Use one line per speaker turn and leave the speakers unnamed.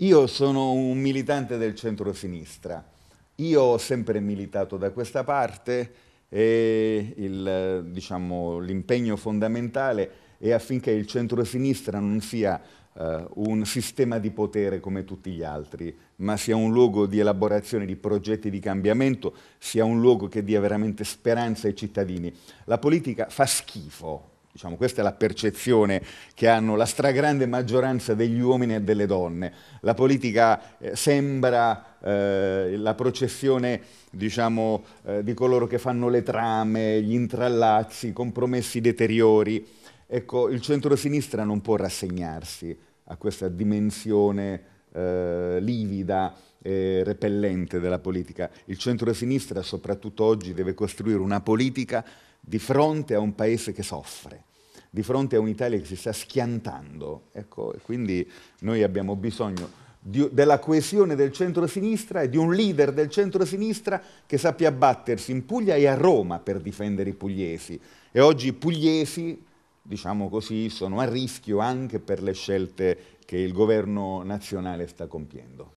Io sono un militante del centro-sinistra. Io ho sempre militato da questa parte e diciamo, l'impegno diciamo, fondamentale è affinché il centro-sinistra non sia Uh, un sistema di potere come tutti gli altri, ma sia un luogo di elaborazione di progetti di cambiamento, sia un luogo che dia veramente speranza ai cittadini. La politica fa schifo Diciamo, questa è la percezione che hanno la stragrande maggioranza degli uomini e delle donne. La politica eh, sembra eh, la processione diciamo, eh, di coloro che fanno le trame, gli intrallazzi, i compromessi deteriori. Ecco, il centro-sinistra non può rassegnarsi a questa dimensione eh, livida e repellente della politica. Il centro-sinistra soprattutto oggi, deve costruire una politica di fronte a un paese che soffre, di fronte a un'Italia che si sta schiantando. Ecco, quindi noi abbiamo bisogno di, della coesione del centro-sinistra e di un leader del centro-sinistra che sappia battersi in Puglia e a Roma per difendere i pugliesi. E oggi i pugliesi, diciamo così, sono a rischio anche per le scelte che il governo nazionale sta compiendo.